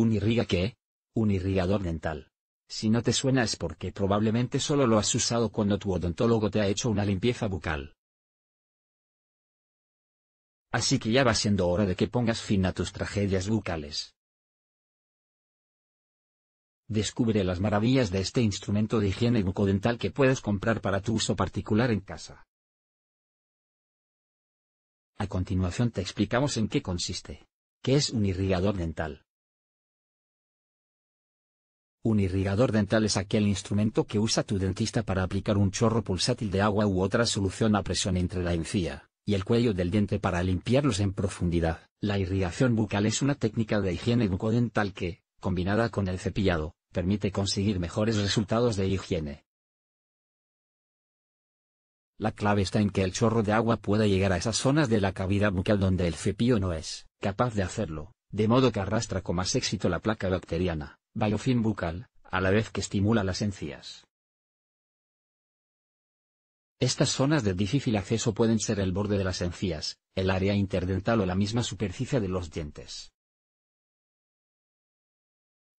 ¿Un irriga qué? Un irrigador dental. Si no te suena es porque probablemente solo lo has usado cuando tu odontólogo te ha hecho una limpieza bucal. Así que ya va siendo hora de que pongas fin a tus tragedias bucales. Descubre las maravillas de este instrumento de higiene bucodental que puedes comprar para tu uso particular en casa. A continuación te explicamos en qué consiste. ¿Qué es un irrigador dental? Un irrigador dental es aquel instrumento que usa tu dentista para aplicar un chorro pulsátil de agua u otra solución a presión entre la encía y el cuello del diente para limpiarlos en profundidad. La irrigación bucal es una técnica de higiene bucodental que, combinada con el cepillado, permite conseguir mejores resultados de higiene. La clave está en que el chorro de agua pueda llegar a esas zonas de la cavidad bucal donde el cepillo no es capaz de hacerlo, de modo que arrastra con más éxito la placa bacteriana biofilm bucal, a la vez que estimula las encías. Estas zonas de difícil acceso pueden ser el borde de las encías, el área interdental o la misma superficie de los dientes.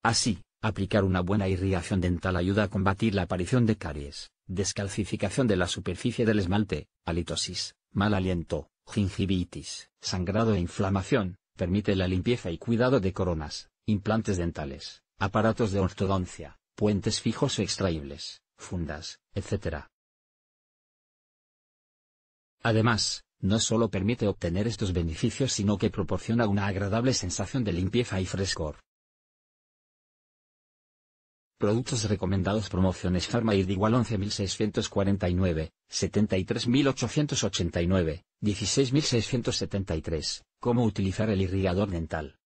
Así, aplicar una buena irrigación dental ayuda a combatir la aparición de caries, descalcificación de la superficie del esmalte, halitosis, mal aliento, gingivitis, sangrado e inflamación, permite la limpieza y cuidado de coronas, implantes dentales, aparatos de ortodoncia, puentes fijos o e extraíbles, fundas, etc. Además, no solo permite obtener estos beneficios sino que proporciona una agradable sensación de limpieza y frescor. Productos recomendados Promociones Pharmaid igual 11.649, 73.889, 16.673. ¿Cómo utilizar el irrigador dental?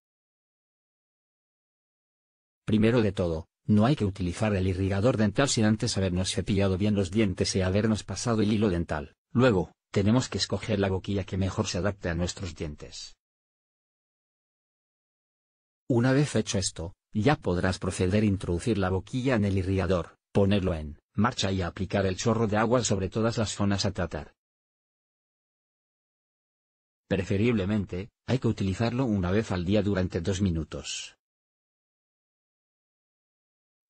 Primero de todo, no hay que utilizar el irrigador dental sin antes habernos cepillado bien los dientes y habernos pasado el hilo dental. Luego, tenemos que escoger la boquilla que mejor se adapte a nuestros dientes. Una vez hecho esto, ya podrás proceder a introducir la boquilla en el irrigador, ponerlo en marcha y aplicar el chorro de agua sobre todas las zonas a tratar. Preferiblemente, hay que utilizarlo una vez al día durante dos minutos.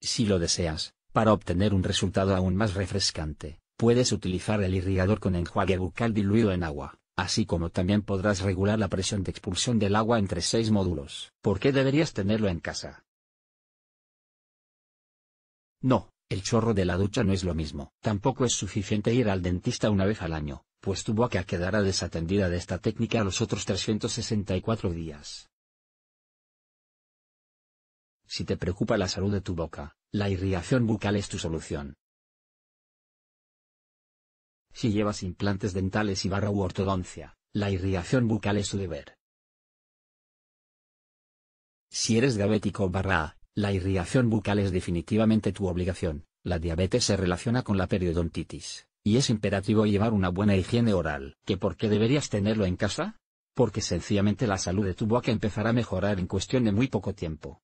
Si lo deseas, para obtener un resultado aún más refrescante, puedes utilizar el irrigador con enjuague bucal diluido en agua, así como también podrás regular la presión de expulsión del agua entre seis módulos. ¿Por qué deberías tenerlo en casa? No, el chorro de la ducha no es lo mismo. Tampoco es suficiente ir al dentista una vez al año, pues tu boca quedará desatendida de esta técnica a los otros 364 días. Si te preocupa la salud de tu boca, la irrigación bucal es tu solución. Si llevas implantes dentales y barra u ortodoncia, la irrigación bucal es tu deber. Si eres diabético barra la irrigación bucal es definitivamente tu obligación. La diabetes se relaciona con la periodontitis, y es imperativo llevar una buena higiene oral. ¿Que por qué deberías tenerlo en casa? Porque sencillamente la salud de tu boca empezará a mejorar en cuestión de muy poco tiempo.